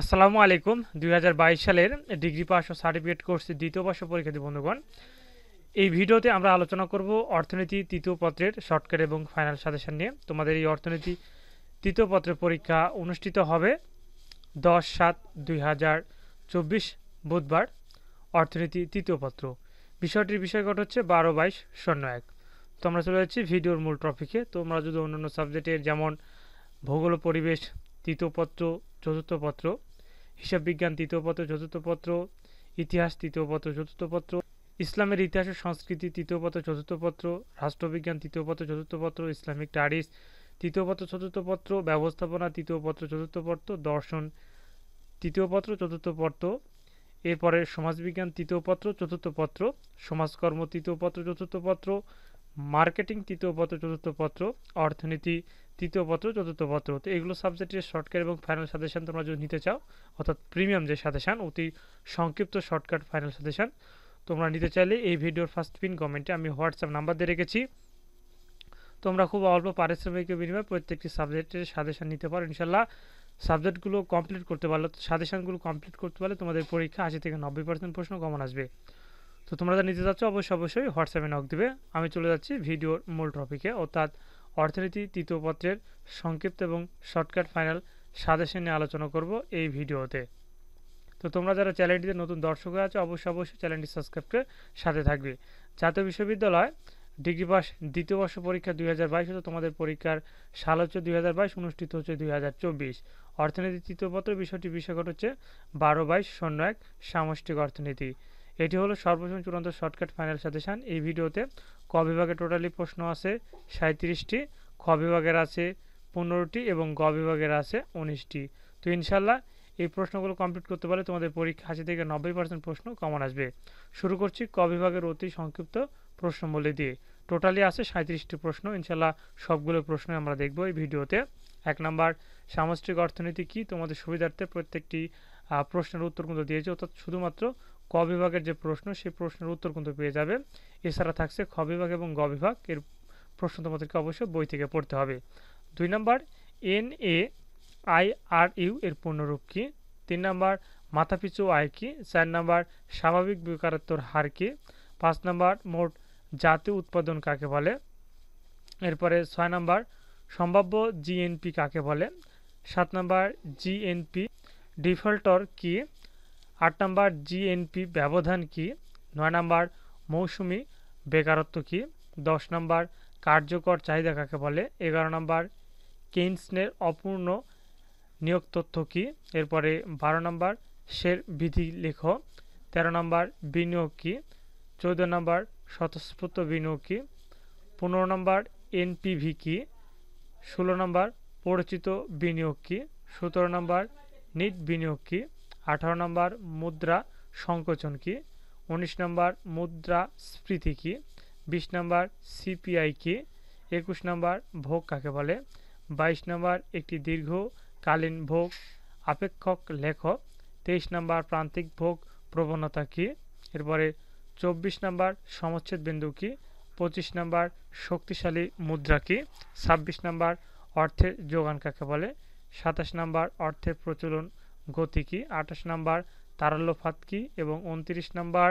আসসালামু আলাইকুম দুই সালের ডিগ্রি পাস ও সার্টিফিকেট কোর্সের দ্বিতীয় বর্ষ পরীক্ষার্থী বন্ধুগণ এই ভিডিওতে আমরা আলোচনা করব অর্থনীতি তৃতীয় পত্রের শর্টকাট এবং ফাইনাল সাজেশন নিয়ে তোমাদের এই অর্থনীতি তৃতীয় পত্রের পরীক্ষা অনুষ্ঠিত হবে দশ সাত দুই বুধবার অর্থনীতি তৃতীয় পত্র বিষয়টির বিষয়গত হচ্ছে বারো বাইশ শূন্য এক তো আমরা চলে যাচ্ছি ভিডিওর মূল টপিকে তোমরা যদি অন্যান্য সাবজেক্টের যেমন ভূগোল পরিবেশ তৃতীয় পত্র চতুর্থ পত্র হিসাব বিজ্ঞান তৃতীয় পত্র চতুর্থ পত্র ইতিহাস তৃতীয় পত্র চতুর্থ পত্র ইসলামের ইতিহাস ও সংস্কৃতি তৃতীয় পত্র চতুর্থ পত্র রাষ্ট্রবিজ্ঞান তৃতীয় পত্র চতুর্থ পত্র ইসলামিক স্টাডিজ তৃতীয় পত্র চতুর্থ পত্র ব্যবস্থাপনা তৃতীয় পত্র চতুর্থ পত্র দর্শন তৃতীয় পত্র চতুর্থ পত্র এরপরে সমাজবিজ্ঞান তৃতীয় পত্র চতুর্থ পত্র সমাজকর্ম তৃতীয় পত্র চতুর্থ পত্র মার্কেটিং তৃতীয় পত্র চতুর্থ পত্র অর্থনীতি তৃতীয় পত্র চতুর্থ পত্র তো এগুলো সাবজেক্টের শর্টকাট এবং ফাইনাল সাজেশান তোমরা যদি নিতে চাও অর্থাৎ প্রিমিয়াম যে সাজেশান অতি সংক্ষিপ্ত শর্টকাট ফাইনাল সাজেশান তোমরা নিতে চাইলে এই ভিডিওর ফার্স্ট পিন কমেন্টে আমি হোয়াটসঅ্যাপ নাম্বার দিয়ে রেখেছি তোমরা খুব অল্প পারিশ্রমিকের বিনিময়ে প্রত্যেকটি সাবজেক্টের সাজেশান নিতে পারো ইনশাল্লাহ সাবজেক্টগুলো কমপ্লিট করতে পারলে সাজেশানগুলো কমপ্লিট করতে পারলে তোমাদের পরীক্ষা আশি থেকে নব্বই পার্সেন্ট প্রশ্ন কমন আসবে তো তোমরা যা নিতে যাচ্ছ অবশ্যই অবশ্যই হোয়াটসঅ্যাপে নক দিবে আমি চলে যাচ্ছি ভিডিওর মূল টপিকে অর্থাৎ অর্থনীতি তৃতীয় পত্রের সংক্ষিপ্ত এবং শর্টকাট ফাইনাল সাজেশন নিয়ে আলোচনা করব এই ভিডিওতে তো তোমরা যারা চ্যানেলটিতে নতুন দর্শক আছো অবশ্যই অবশ্যই চ্যানেলটি সাবস্ক্রাইব করে সাথে থাকবে জাতীয় বিশ্ববিদ্যালয় ডিগ্রি পাস দ্বিতীয় বর্ষ পরীক্ষা দুই হাজার বাইশ তোমাদের পরীক্ষার সাল হচ্ছে দুই হাজার বাইশ অনুষ্ঠিত হচ্ছে দুই হাজার চব্বিশ অর্থনীতি তৃতীয় পত্র বিষয়টি বিষয়গত হচ্ছে বারো বাইশ শূন্য এক সামষ্টিক অর্থনীতি এটি হলো সর্বশেষ চূড়ান্ত শর্টকাট ফাইনাল সাজেশান এই ভিডিওতে ক বিভাগে টোটালি প্রশ্ন আছে সাঁত্রিশটি খ বিভাগের আছে পনেরোটি এবং গ বিভাগের আছে উনিশটি তো ইনশাল্লাহ এই প্রশ্নগুলো কমপ্লিট করতে পারলে তোমাদের পরীক্ষা আশি থেকে নব্বই পার্সেন্ট প্রশ্ন কমন আসবে শুরু করছি ক বিভাগের অতি সংক্ষিপ্ত প্রশ্নমূল্য দিয়ে টোটালি আছে সাঁত্রিশটি প্রশ্ন ইনশাল্লাহ সবগুলো প্রশ্ন আমরা দেখব এই ভিডিওতে এক নম্বর সামষ্টিক অর্থনীতি কি তোমাদের সুবিধার্থে প্রত্যেকটি প্রশ্নের উত্তর কিন্তু দিয়েছে অর্থাৎ শুধুমাত্র ক বিভাগের যে প্রশ্ন সেই প্রশ্নের উত্তর কিন্তু পেয়ে যাবে এছাড়া থাকছে খ বিভাগ এবং গ বিভাগ এর প্রশ্ন তোমাদেরকে অবশ্যই বই থেকে পড়তে হবে দুই নম্বর N A I R U এর পূর্ণরূপ কী তিন নম্বর মাথাপিছু আয় কি চার নম্বর স্বাভাবিক বেকারত্বর হার কি পাঁচ নম্বর মোট জাতীয় উৎপাদন কাকে বলে এরপরে ছয় নম্বর সম্ভাব্য জিএনপি কাকে বলে সাত নম্বর জিএনপি ডিফল্টর কী আট নম্বর জিএনপি ব্যবধান কি নয় নম্বর মৌসুমি বেকারত্ব কি দশ নম্বর কার্যকর চাহিদা কাকে বলে এগারো নম্বর কেইনসনের অপূর্ণ নিয়োগ তথ্য কী এরপরে বারো নম্বর সের বিধি লেখ তেরো নম্বর বিনিয়োগ কী চৌদ্দ নম্বর স্বতঃস্ফূর্ত বিনিয়োগ কী পনেরো নম্বর এনপিভি কী ষোলো নম্বর পরিচিত বিনিয়োগ কী সতেরো নম্বর নিট বিনিয়োগ কী আঠারো নম্বর মুদ্রা সংকোচন কি উনিশ নম্বর মুদ্রা স্ফীতি কি বিশ নম্বর সিপিআই কি একুশ নম্বর ভোগ কাকে বলে বাইশ নম্বর একটি দীর্ঘকালীন ভোগ আপেক্ষক লেখক তেইশ নম্বর প্রান্তিক ভোগ প্রবণতা কি এরপরে চব্বিশ নম্বর সমচ্ছেদ বিন্দু কি পঁচিশ নম্বর শক্তিশালী মুদ্রা কি ছাব্বিশ নম্বর অর্থের যোগান কাকে বলে সাতাশ নম্বর অর্থের প্রচলন গতিকি আঠাশ নাম্বার তারল্যফাতকি এবং উনত্রিশ নাম্বার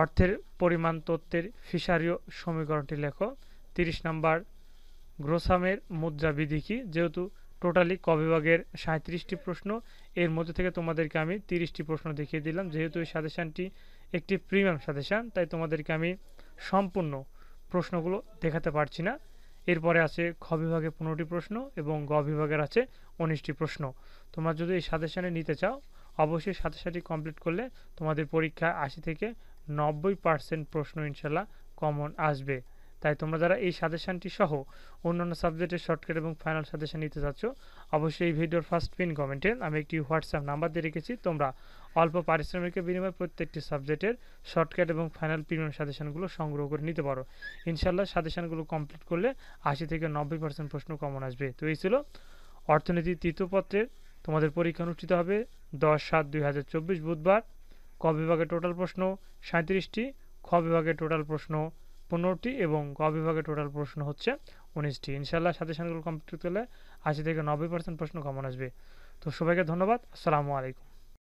অর্থের পরিমাণ তত্ত্বের ফিসারীয় সমীকরণটি লেখো তিরিশ নাম্বার গ্রোসামের মুদ্রা বিধি কি যেহেতু টোটালি কবিভাগের সাঁত্রিশটি প্রশ্ন এর মধ্যে থেকে তোমাদেরকে আমি তিরিশটি প্রশ্ন দেখিয়ে দিলাম যেহেতু এই সাজেশানটি একটি প্রিমিয়াম সাজেশান তাই তোমাদেরকে আমি সম্পূর্ণ প্রশ্নগুলো দেখাতে পারছি না এরপরে আছে খ বিভাগে পনেরোটি প্রশ্ন এবং গ বিভাগের আছে উনিশটি প্রশ্ন তোমরা যদি এই সাজেশানে নিতে চাও অবশ্যই সাথে কমপ্লিট করলে তোমাদের পরীক্ষায় আশি থেকে নব্বই পার্সেন্ট প্রশ্ন ইনশাল্লাহ কমন আসবে তাই তোমরা যারা এই সাজেশানটি সহ অন্যান্য সাবজেক্টের শর্টকাট এবং ফাইনাল সাজেশান নিতে চাচ্ছ অবশ্যই এই ভিডিওর ফার্স্ট পিন কমেন্টে আমি একটি হোয়াটসঅ্যাপ নাম্বার দিয়ে রেখেছি তোমরা অল্প পারিশ্রমিকের বিনিময়ে প্রত্যেকটি সাবজেক্টের শর্টকাট এবং ফাইনাল প্রিমিয়াম সাজেশানগুলো সংগ্রহ করে নিতে পারো ইনশাল্লাহ সাজেশানগুলো কমপ্লিট করলে আশি থেকে নব্বই পার্সেন্ট প্রশ্ন কমন আসবে তো এই ছিল অর্থনীতি তৃতীয় পত্রের তোমাদের পরীক্ষা অনুষ্ঠিত হবে দশ সাত দুই হাজার চব্বিশ বুধবার ক বিভাগে টোটাল প্রশ্ন সাঁত্রিশটি খ বিভাগে টোটাল প্রশ্ন পনেরোটি এবং ক বিভাগে টোটাল প্রশ্ন হচ্ছে উনিশটি ইনশাল্লাহ সাথে সাথে কমপ্লিট করলে হলে আশি থেকে নব্বই পার্সেন্ট প্রশ্ন কমন আসবে তো সবাইকে ধন্যবাদ আসসালামু আলাইকুম